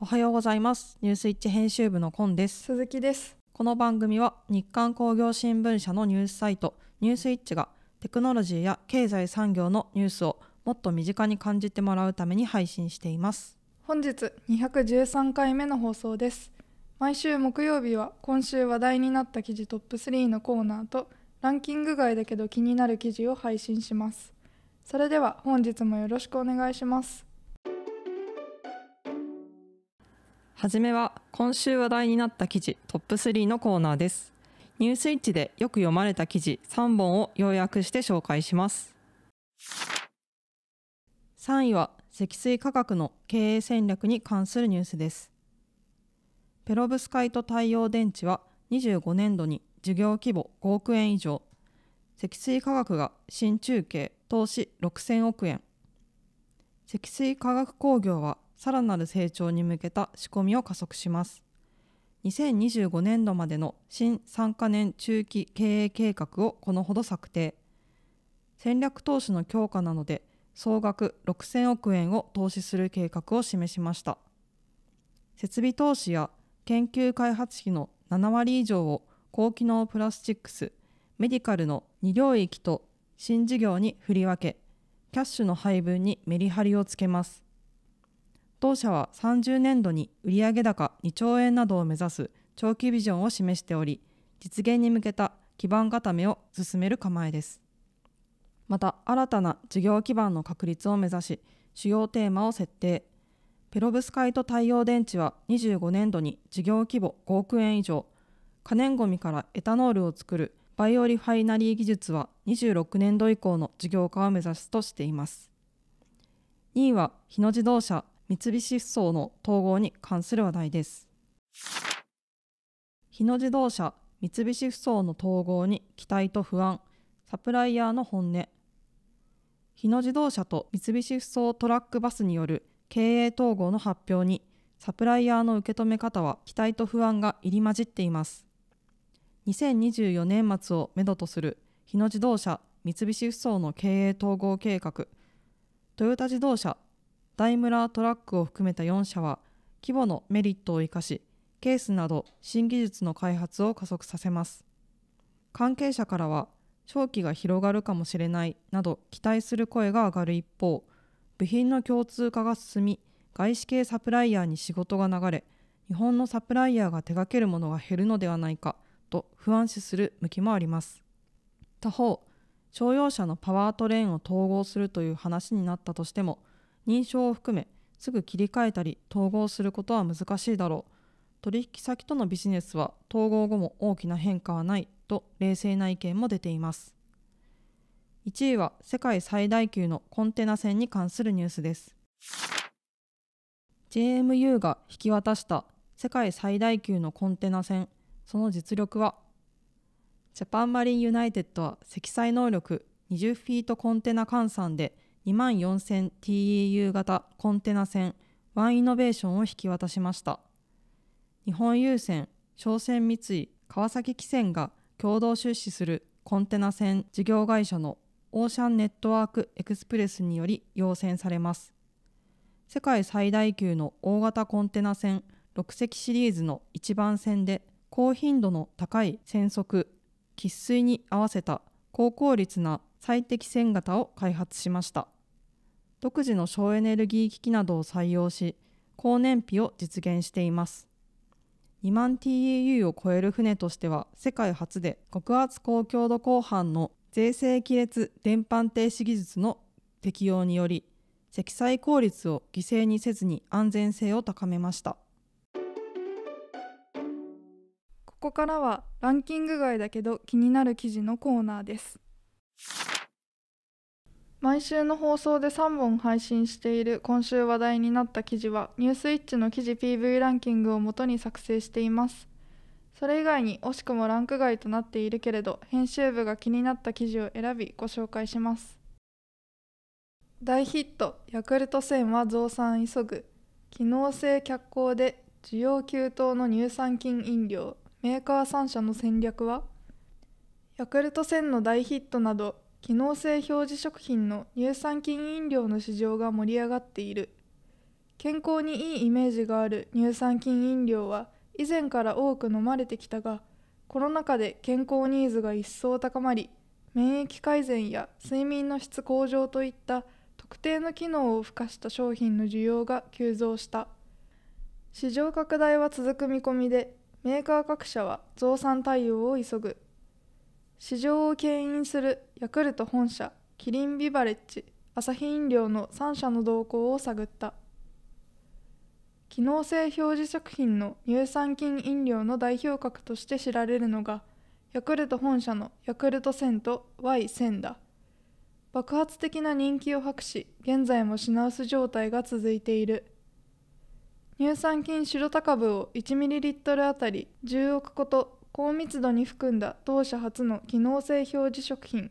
おはようございますニュースイッチ編集部のコンです鈴木ですこの番組は日刊工業新聞社のニュースサイトニュースイッチがテクノロジーや経済産業のニュースをもっと身近に感じてもらうために配信しています本日213回目の放送です毎週木曜日は今週話題になった記事トップ3のコーナーとランキング外だけど気になる記事を配信しますそれでは本日もよろしくお願いしますはじめは今週話題になった記事トップ3のコーナーです。ニュースイッチでよく読まれた記事3本を要約して紹介します。3位は積水化学の経営戦略に関するニュースです。ペロブスカイト太陽電池は25年度に事業規模5億円以上、積水化学が新中継投資6000億円、積水化学工業はさらなる成長に向けた仕込みを加速します。2025年度までの新3カ年中期経営計画をこのほど策定。戦略投資の強化などで総額6000億円を投資する計画を示しました。設備投資や研究開発費の7割以上を高機能プラスチックス、メディカルの2領域と新事業に振り分け、キャッシュの配分にメリハリをつけます。当社は30年度に売上高2兆円などを目指す長期ビジョンを示しており、実現に向けた基盤固めを進める構えです。また、新たな事業基盤の確立を目指し、主要テーマを設定。ペロブスカイト太陽電池は25年度に事業規模5億円以上、可燃ごみからエタノールを作るバイオリファイナリー技術は26年度以降の事業化を目指すとしています。2位は日野自動車三菱ふそうの統合に関する話題です。日野自動車、三菱ふそうの統合に期待と不安、サプライヤーの本音。日野自動車と三菱ふそうトラックバスによる経営統合の発表に、サプライヤーの受け止め方は期待と不安が入り混じっています。2024年末をめどとする日野自動車、三菱ふそうの経営統合計画、トヨタ自動車、ダイムラートラックを含めた4社は規模のメリットを生かしケースなど新技術の開発を加速させます関係者からは長機が広がるかもしれないなど期待する声が上がる一方部品の共通化が進み外資系サプライヤーに仕事が流れ日本のサプライヤーが手掛けるものが減るのではないかと不安視する向きもあります他方商用車のパワートレーンを統合するという話になったとしても認証を含めすぐ切り替えたり統合することは難しいだろう取引先とのビジネスは統合後も大きな変化はないと冷静な意見も出ています1位は世界最大級のコンテナ船に関するニュースです JMU が引き渡した世界最大級のコンテナ船その実力はジャパンマリンユナイテッドは積載能力20フィートコンテナ換算で 24,000TEU 型コンテナ船ワンイノベーションを引き渡しました日本郵船商船三井川崎汽船が共同出資するコンテナ船事業会社のオーシャンネットワークエクスプレスにより要請されます世界最大級の大型コンテナ船6隻シリーズの1番船で高頻度の高い船速喫水に合わせた高効率な最適線型を開発しました独自の省エネルギー機器などを採用し、高燃費を実現しています。2万 TEU を超える船としては世界初で極厚高強度鋼板の税制亀裂電波停止技術の適用により積載効率を犠牲にせずに安全性を高めましたここからはランキング外だけど気になる記事のコーナーです。毎週の放送で3本配信している今週話題になった記事は「ニュースイッチの記事 PV ランキングをもとに作成していますそれ以外に惜しくもランク外となっているけれど編集部が気になった記事を選びご紹介します大ヒット「ヤクルト1000は増産急ぐ」機能性脚光で需要急騰の乳酸菌飲料メーカー3社の戦略はヤクルト1000の大ヒットなど機能性表示食品の乳酸菌飲料の市場が盛り上がっている健康にいいイメージがある乳酸菌飲料は以前から多く飲まれてきたがコロナ禍で健康ニーズが一層高まり免疫改善や睡眠の質向上といった特定の機能を付加した商品の需要が急増した市場拡大は続く見込みでメーカー各社は増産対応を急ぐ市場を牽引するヤクルト本社キリンビバレッジアサヒ飲料の3社の動向を探った機能性表示食品の乳酸菌飲料の代表格として知られるのがヤクルト本社のヤクルト1000と Y1000 だ爆発的な人気を博し現在も品薄状態が続いている乳酸菌白高部を 1ml あたり10億個と高密度に含んだ同社初の機能性表示食品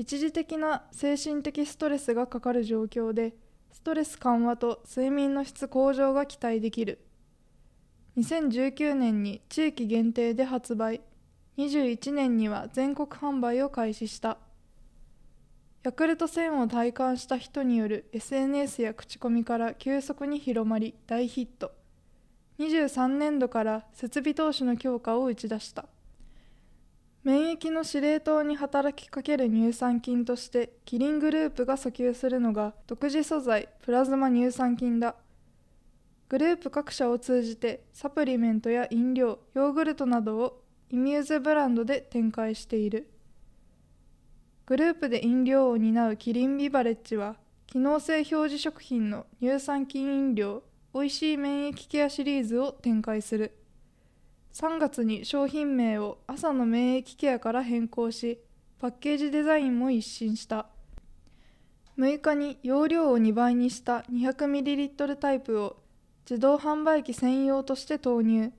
一時的な精神的ストレスがかかる状況でストレス緩和と睡眠の質向上が期待できる2019年に地域限定で発売21年には全国販売を開始したヤクルト1000を体感した人による SNS や口コミから急速に広まり大ヒット23年度から設備投資の強化を打ち出した免疫の司令塔に働きかける乳酸菌としてキリングループが訴求するのが独自素材プラズマ乳酸菌だグループ各社を通じてサプリメントや飲料ヨーグルトなどをイミューズブランドで展開しているグループで飲料を担うキリンビバレッジは機能性表示食品の乳酸菌飲料おいしい免疫ケアシリーズを展開する。3月に商品名を朝の免疫ケアから変更しパッケージデザインも一新した6日に容量を2倍にした 200ml タイプを自動販売機専用として投入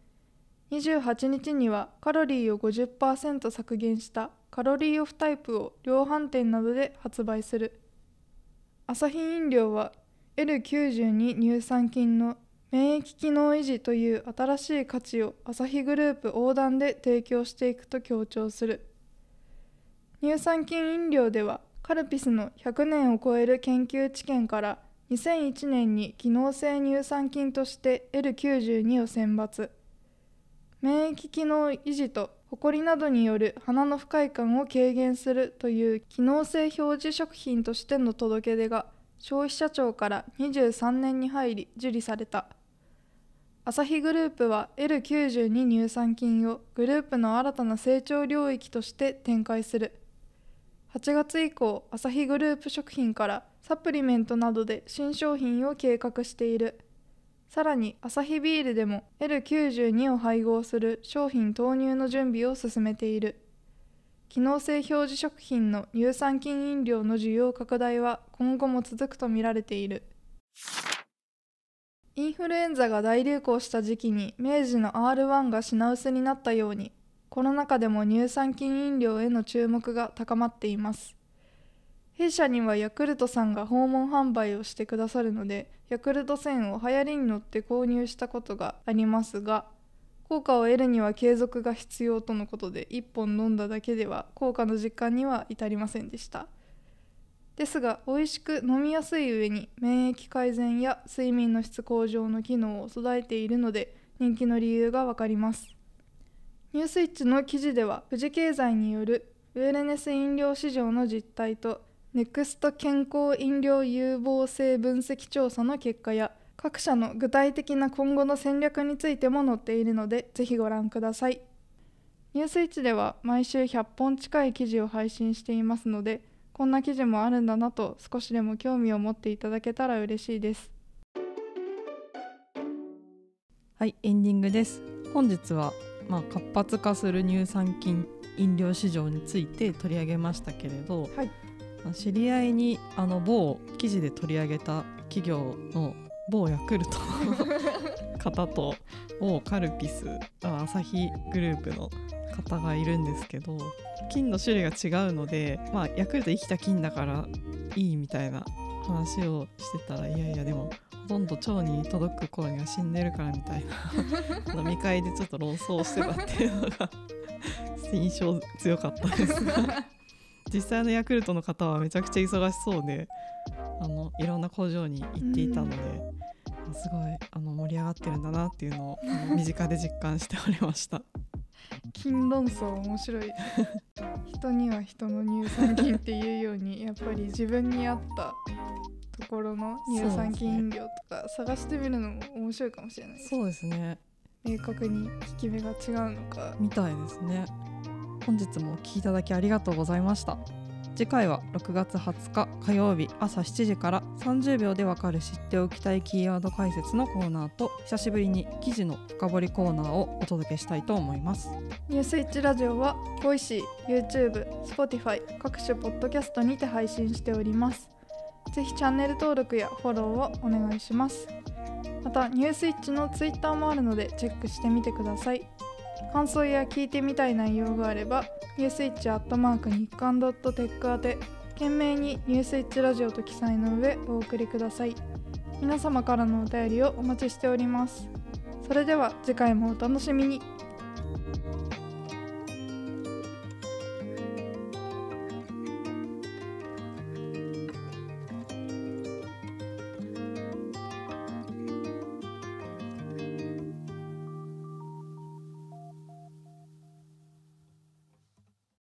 28日にはカロリーを50%削減したカロリーオフタイプを量販店などで発売するアサヒ飲料は L92 乳酸菌の免疫機能維持という新しい価値をアサヒグループ横断で提供していくと強調する乳酸菌飲料ではカルピスの100年を超える研究知見から2001年に機能性乳酸菌として L92 を選抜免疫機能維持とほこりなどによる鼻の不快感を軽減するという機能性表示食品としての届け出が消費者庁から23年に入り受理された。アサヒグループは L92 乳酸菌をグループの新たな成長領域として展開する8月以降アサヒグループ食品からサプリメントなどで新商品を計画しているさらにアサヒビールでも L92 を配合する商品投入の準備を進めている機能性表示食品の乳酸菌飲料の需要拡大は今後も続くとみられている。インフルエンザが大流行した時期に明治の R1 が品薄になったようにコロナ禍でも乳酸菌飲料への注目が高まっています弊社にはヤクルトさんが訪問販売をしてくださるのでヤクルト1000を流行りに乗って購入したことがありますが効果を得るには継続が必要とのことで1本飲んだだけでは効果の実感には至りませんでしたですが美味しく飲みやすい上に免疫改善や睡眠の質向上の機能を備えているので人気の理由がわかりますニュースイッチの記事では富士経済によるウェルネス飲料市場の実態とネクスト健康飲料有望性分析調査の結果や各社の具体的な今後の戦略についても載っているのでぜひご覧くださいニュースイッチでは毎週100本近い記事を配信していますのでこんな記事もあるんだなと少しでも興味を持っていただけたら嬉しいですはいエンディングです本日はまあ、活発化する乳酸菌飲料市場について取り上げましたけれど、はい、知り合いにあの某記事で取り上げた企業の某ヤクルトの 方と某カルピスアサヒグループの方がいるんですけど菌の種類が違うので、まあ、ヤクルト生きた菌だからいいみたいな話をしてたらいやいやでもほとんど腸に届く頃には死んでるからみたいな飲み会でちょっと論争してたっていうのが印象強かったですが実際のヤクルトの方はめちゃくちゃ忙しそうであのいろんな工場に行っていたので。すごいあの盛り上がってるんだなっていうのを身近で実感しておりました。菌論争面白い人には人の乳酸菌っていうようにやっぱり自分に合ったところの乳酸菌飲料とか探してみるのも面白いかもしれないそうですね明確に効き目が違うのかみたいですね本日もお聴きいただきありがとうございました次回は6月20日火曜日朝7時から30秒でわかる知っておきたいキーワード解説のコーナーと久しぶりに記事の深掘りコーナーをお届けしたいと思いますニュースイッチラジオはボイシー、YouTube、Spotify 各種ポッドキャストにて配信しておりますぜひチャンネル登録やフォローをお願いしますまたニュースイッチのツイッターもあるのでチェックしてみてください感想や聞いてみたい内容があれば、ニュースイッチアットマーク日刊ドットテック宛て、懸命にニュースイッチラジオと記載の上お送りください。皆様からのお便りをお待ちしております。それでは次回もお楽しみに。